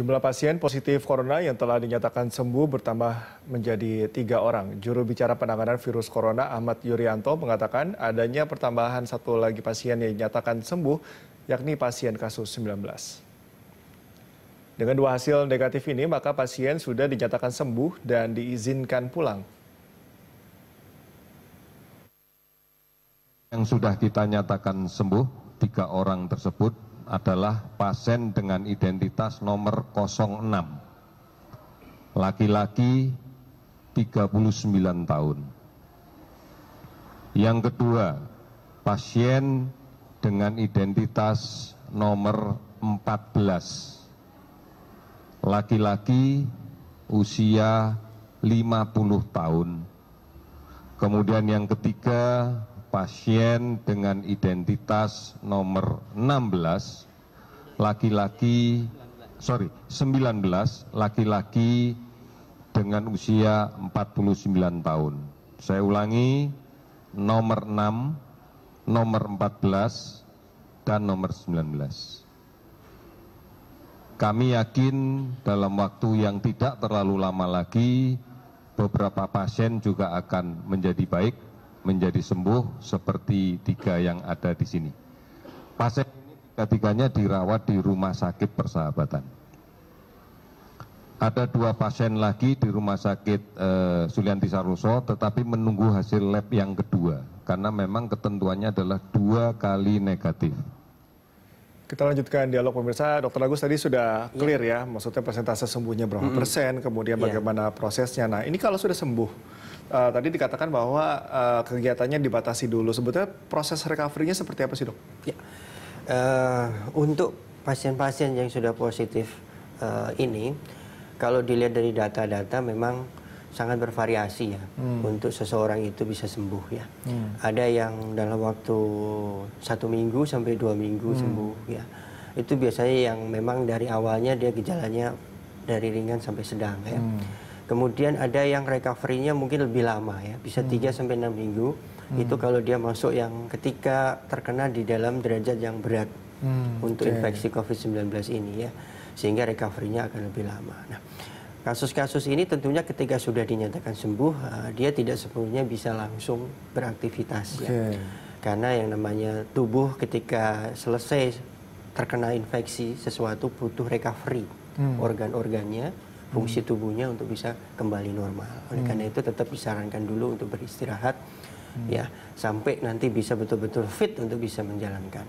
Jumlah pasien positif corona yang telah dinyatakan sembuh bertambah menjadi tiga orang. Juru bicara penanganan virus corona Ahmad Yuryanto mengatakan adanya pertambahan satu lagi pasien yang dinyatakan sembuh, yakni pasien kasus 19. Dengan dua hasil negatif ini, maka pasien sudah dinyatakan sembuh dan diizinkan pulang. Yang sudah kita nyatakan sembuh, tiga orang tersebut adalah pasien dengan identitas nomor 06 laki-laki 39 tahun yang kedua pasien dengan identitas nomor 14 laki-laki usia 50 tahun kemudian yang ketiga pasien dengan identitas nomor 16 laki-laki sorry 19 laki-laki dengan usia 49 tahun saya ulangi nomor 6 nomor 14 dan nomor 19 kami yakin dalam waktu yang tidak terlalu lama lagi beberapa pasien juga akan menjadi baik menjadi sembuh seperti tiga yang ada di sini. Pasien ini ketiganya dirawat di rumah sakit persahabatan. Ada dua pasien lagi di rumah sakit eh, Sulianti Saroso tetapi menunggu hasil lab yang kedua karena memang ketentuannya adalah dua kali negatif. Kita lanjutkan dialog pemirsa. Dokter Agus tadi sudah iya. clear ya, ya maksudnya persentase sembuhnya berapa mm -hmm. persen, kemudian iya. bagaimana prosesnya. Nah, ini kalau sudah sembuh, uh, tadi dikatakan bahwa uh, kegiatannya dibatasi dulu. Sebetulnya proses recovery-nya seperti apa sih, Dok? Ya. Uh, untuk pasien-pasien yang sudah positif uh, ini, kalau dilihat dari data-data memang sangat bervariasi ya hmm. untuk seseorang itu bisa sembuh ya. Hmm. Ada yang dalam waktu satu minggu sampai dua minggu hmm. sembuh ya. Itu biasanya yang memang dari awalnya dia gejalanya dari ringan sampai sedang ya. Hmm. Kemudian ada yang recovery-nya mungkin lebih lama ya, bisa hmm. tiga hmm. sampai enam minggu. Hmm. Itu kalau dia masuk yang ketika terkena di dalam derajat yang berat hmm. untuk okay. infeksi COVID-19 ini ya. Sehingga recovery-nya akan lebih lama. Nah, Kasus-kasus ini tentunya ketika sudah dinyatakan sembuh, eh, dia tidak sepenuhnya bisa langsung beraktivitas okay. ya. Karena yang namanya tubuh ketika selesai terkena infeksi sesuatu butuh recovery hmm. organ-organnya, fungsi hmm. tubuhnya untuk bisa kembali normal. Oleh hmm. karena itu tetap disarankan dulu untuk beristirahat hmm. ya sampai nanti bisa betul-betul fit untuk bisa menjalankan.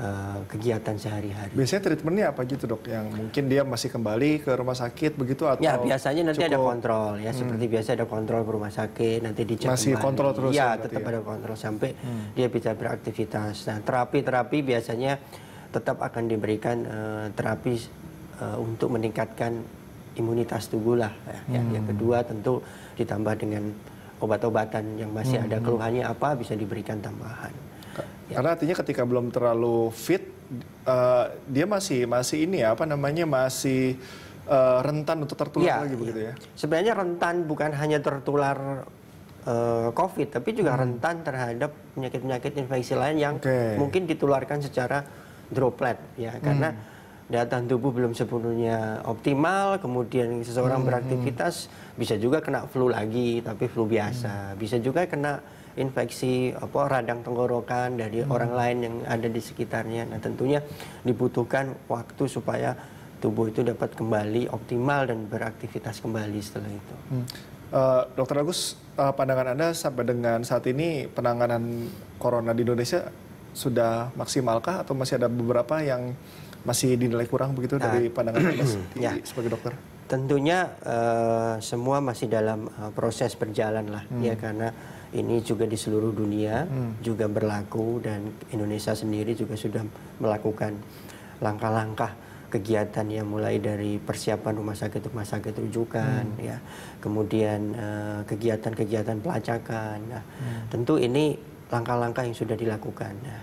Eh, kegiatan sehari-hari. Biasanya treatmentnya apa gitu dok? Yang mungkin dia masih kembali ke rumah sakit begitu atau? Ya biasanya nanti cukup... ada kontrol ya hmm. seperti biasa ada kontrol ke rumah sakit nanti dicek masih kontrol terus ya, tetap ya. ada kontrol sampai hmm. dia bisa beraktivitas. Nah terapi-terapi biasanya tetap akan diberikan uh, terapi uh, untuk meningkatkan imunitas tubuh lah. Ya. Hmm. Yang kedua tentu ditambah dengan obat-obatan yang masih hmm. ada keluhannya apa bisa diberikan tambahan. Karena artinya ketika belum terlalu fit, uh, dia masih masih ini ya apa namanya masih uh, rentan untuk tertular ya, lagi begitu ya. Sebenarnya rentan bukan hanya tertular eh, COVID, tapi juga hmm. rentan terhadap penyakit-penyakit infeksi lain yang okay. mungkin ditularkan secara droplet ya, hmm. karena hmm. daya tubuh belum sepenuhnya optimal, kemudian seseorang hmm. beraktivitas bisa juga kena flu lagi, tapi flu biasa, hmm. bisa juga kena infeksi apa radang tenggorokan dari hmm. orang lain yang ada di sekitarnya. Nah, tentunya dibutuhkan waktu supaya tubuh itu dapat kembali optimal dan beraktivitas kembali setelah itu. Hmm. Uh, Dokter Agus, uh, pandangan Anda sampai dengan saat ini penanganan corona di Indonesia sudah maksimalkah atau masih ada beberapa yang masih dinilai kurang begitu nah, dari pandangan Anda ya. sebagai dokter? Tentunya uh, semua masih dalam uh, proses berjalan lah ya, hmm. ya karena ini juga di seluruh dunia hmm. juga berlaku dan Indonesia sendiri juga sudah melakukan langkah-langkah kegiatan yang mulai dari persiapan rumah sakit rumah sakit rujukan hmm. ya kemudian eh, kegiatan-kegiatan uh, pelacakan nah, hmm. tentu ini langkah-langkah yang sudah dilakukan nah,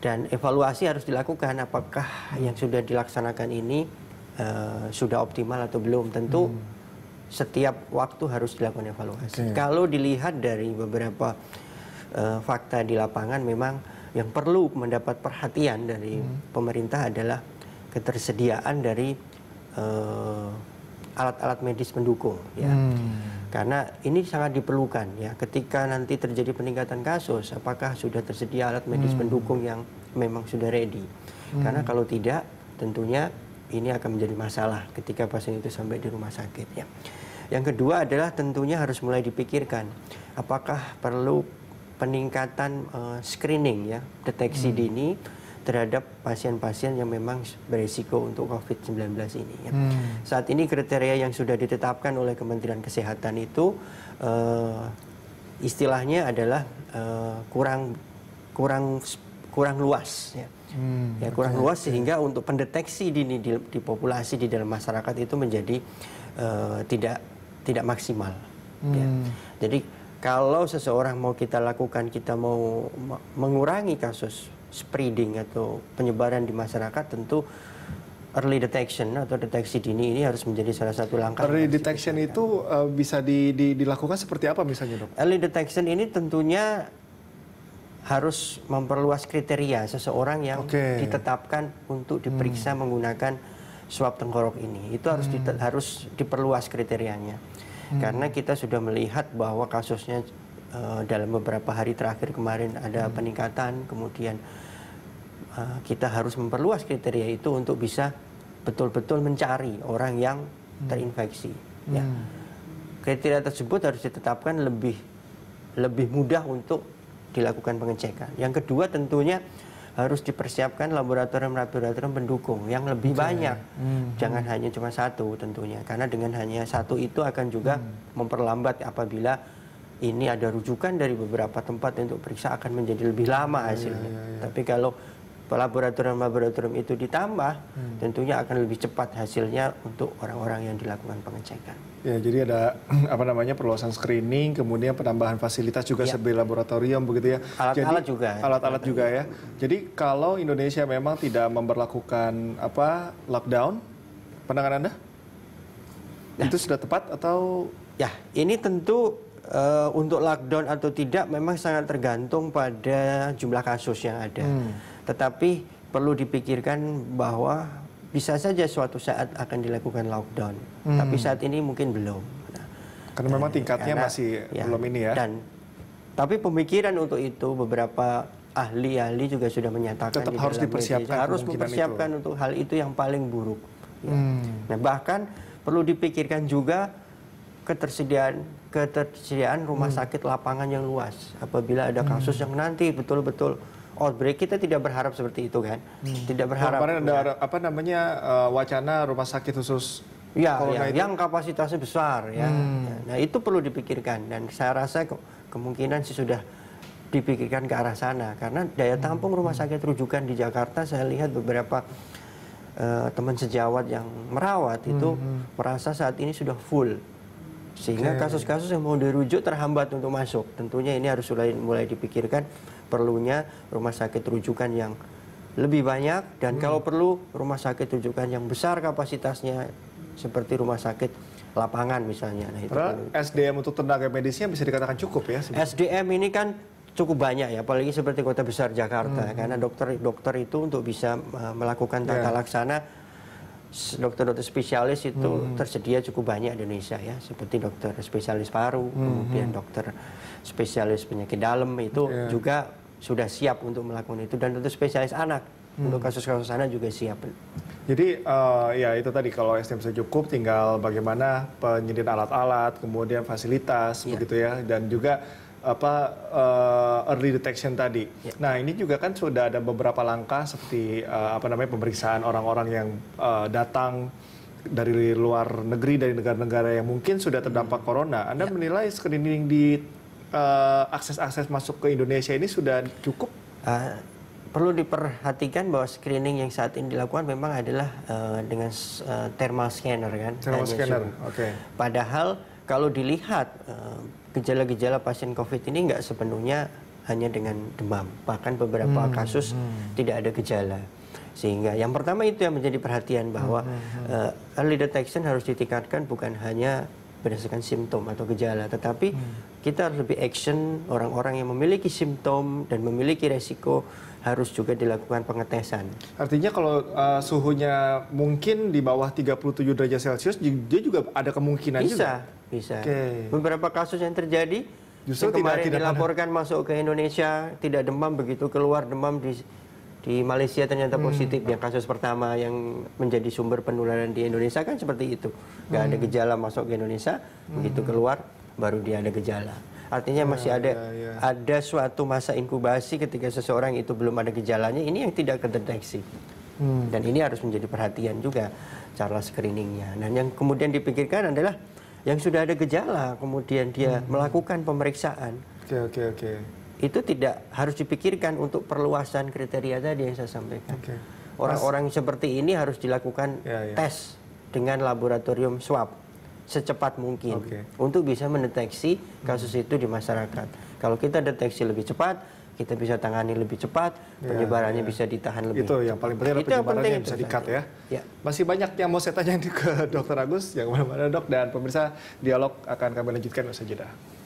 dan evaluasi harus dilakukan apakah yang sudah dilaksanakan ini uh, sudah optimal atau belum tentu hmm setiap waktu harus dilakukan evaluasi. Okay. Kalau dilihat dari beberapa uh, fakta di lapangan memang yang perlu mendapat perhatian dari hmm. pemerintah adalah ketersediaan dari eh, alat-alat uh, medis pendukung ya. Hmm. Karena ini sangat diperlukan ya ketika nanti terjadi peningkatan kasus apakah sudah tersedia alat medis hmm. pendukung yang memang sudah ready. Hmm. Karena kalau tidak tentunya ini akan menjadi masalah ketika pasien itu sampai di rumah sakit ya. Yang kedua adalah tentunya harus mulai dipikirkan apakah perlu peningkatan uh, screening ya, deteksi hmm. dini terhadap pasien-pasien yang memang berisiko untuk COVID-19 ini. Ya. Hmm. Saat ini kriteria yang sudah ditetapkan oleh Kementerian Kesehatan itu uh, istilahnya adalah uh, kurang kurang kurang luas ya hmm, ya kurang luas sehingga untuk pendeteksi dini di, di populasi di dalam masyarakat itu menjadi uh, tidak tidak maksimal. Ya. Hmm. Ya. Jadi kalau seseorang mau kita lakukan kita mau mengurangi kasus spreading atau penyebaran di masyarakat tentu early detection atau deteksi dini ini harus menjadi salah satu langkah. Early detection itu uh, bisa di, di, dilakukan seperti apa misalnya dok? Early detection ini tentunya harus memperluas kriteria seseorang yang okay. ditetapkan untuk diperiksa hmm. menggunakan swab tenggorok ini. Itu harus hmm. di, harus diperluas kriterianya. Hmm. Karena kita sudah melihat bahwa kasusnya uh, dalam beberapa hari terakhir kemarin ada hmm. peningkatan, kemudian uh, kita harus memperluas kriteria itu untuk bisa betul-betul mencari orang yang hmm. terinfeksi. Ya. Hmm. Ya. Kriteria tersebut harus ditetapkan lebih lebih mudah untuk dilakukan pengecekan. Yang kedua tentunya harus dipersiapkan laboratorium-laboratorium pendukung yang lebih banyak. Hmm. Jangan hmm. hanya cuma satu tentunya. Karena dengan hanya satu itu akan juga hmm. memperlambat apabila ini ada rujukan dari beberapa tempat untuk periksa akan menjadi lebih lama iya, hasilnya. Ya, ya, ya. Tapi kalau laboratorium-laboratorium itu ditambah, hmm. tentunya akan lebih cepat hasilnya untuk orang-orang yang dilakukan pengecekan. Ya, jadi ada apa namanya perluasan screening, kemudian penambahan fasilitas juga ya. sebagai laboratorium begitu ya. Alat-alat juga. Alat-alat juga ya. Jadi kalau Indonesia memang tidak memperlakukan apa lockdown, pandangan Anda? Ya. Itu sudah tepat atau Ya, ini tentu uh, untuk lockdown atau tidak memang sangat tergantung pada jumlah kasus yang ada. Hmm tetapi perlu dipikirkan bahwa bisa saja suatu saat akan dilakukan lockdown, hmm. tapi saat ini mungkin belum. Nah, karena memang tingkatnya karena, masih ya, belum ini ya. Dan tapi pemikiran untuk itu beberapa ahli-ahli juga sudah menyatakan Tetap di harus dipersiapkan harus mempersiapkan itu. untuk hal itu yang paling buruk. Ya. Hmm. Nah, bahkan perlu dipikirkan juga ketersediaan ketersediaan rumah hmm. sakit lapangan yang luas apabila ada hmm. kasus hmm. yang nanti betul-betul outbreak kita tidak berharap seperti itu kan. Hmm. Tidak berharap. Kemarin ada kan? apa namanya uh, wacana rumah sakit khusus ya, ya yang kapasitasnya besar ya. Hmm. Nah, itu perlu dipikirkan dan saya rasa ke kemungkinan sih sudah dipikirkan ke arah sana karena daya hmm. tampung rumah sakit rujukan di Jakarta saya lihat beberapa uh, teman sejawat yang merawat itu hmm, hmm. merasa saat ini sudah full sehingga kasus-kasus okay. yang mau dirujuk terhambat untuk masuk tentunya ini harus mulai dipikirkan perlunya rumah sakit rujukan yang lebih banyak dan hmm. kalau perlu rumah sakit rujukan yang besar kapasitasnya seperti rumah sakit lapangan misalnya. Nah, itu SDM untuk tenaga medisnya bisa dikatakan cukup ya. Sebenarnya. SDM ini kan cukup banyak ya, apalagi seperti kota besar Jakarta hmm. karena dokter-dokter itu untuk bisa e, melakukan tata yeah. laksana dokter-dokter spesialis itu hmm. tersedia cukup banyak di Indonesia ya, seperti dokter spesialis paru, hmm. kemudian hmm. dokter spesialis penyakit dalam itu yeah. juga sudah siap untuk melakukan itu dan tentu spesialis anak hmm. untuk kasus-kasus anak juga siap. Jadi uh, ya itu tadi kalau SDM sudah cukup tinggal bagaimana penyediaan alat-alat, kemudian fasilitas yeah. begitu ya dan juga apa uh, early detection tadi. Ya. Nah ini juga kan sudah ada beberapa langkah seperti uh, apa namanya pemeriksaan orang-orang yang uh, datang dari luar negeri dari negara-negara yang mungkin sudah terdampak hmm. corona. Anda ya. menilai screening di Eh, akses-akses uh, masuk ke Indonesia ini sudah cukup? Uh, perlu diperhatikan bahwa screening yang saat ini dilakukan memang adalah uh, dengan uh, thermal scanner kan. Thermal scanner, oke. Okay. Padahal kalau dilihat gejala-gejala uh, pasien COVID ini nggak sepenuhnya hanya dengan demam, bahkan beberapa hmm, kasus hmm. tidak ada gejala. Sehingga yang pertama itu yang menjadi perhatian bahwa hmm, hmm. Uh, early detection harus ditingkatkan bukan hanya berdasarkan simptom atau gejala. Tetapi hmm. kita harus lebih action orang-orang yang memiliki simptom dan memiliki resiko harus juga dilakukan pengetesan. Artinya kalau uh, suhunya mungkin di bawah 37 derajat Celcius, dia juga ada kemungkinan bisa, juga? Bisa, Okay. Beberapa kasus yang terjadi, Justru yang kemarin tidak, tidak dilaporkan ada. masuk ke Indonesia, tidak demam, begitu keluar demam di di Malaysia ternyata hmm. positif hmm. yang kasus pertama yang menjadi sumber penularan di Indonesia kan seperti itu nggak hmm. ada gejala masuk ke Indonesia hmm. begitu keluar baru dia ada gejala artinya masih ya, ada ya, ya. ada suatu masa inkubasi ketika seseorang itu belum ada gejalanya ini yang tidak terdeteksi. hmm. dan ini harus menjadi perhatian juga cara screeningnya dan yang kemudian dipikirkan adalah yang sudah ada gejala kemudian dia hmm. melakukan pemeriksaan oke oke oke itu tidak harus dipikirkan untuk perluasan kriteria tadi yang saya sampaikan. orang Orang-orang seperti ini harus dilakukan ya, ya. tes dengan laboratorium swab secepat mungkin okay. untuk bisa mendeteksi kasus hmm. itu di masyarakat. Kalau kita deteksi lebih cepat, kita bisa tangani lebih cepat, ya, penyebarannya ya. bisa ditahan lebih. Itu yang paling penting itu yang penting bisa dikat ya. ya. Masih banyak yang mau saya tanya ke Dokter Agus, yang mana-mana dok dan pemirsa dialog akan kami lanjutkan usai jeda.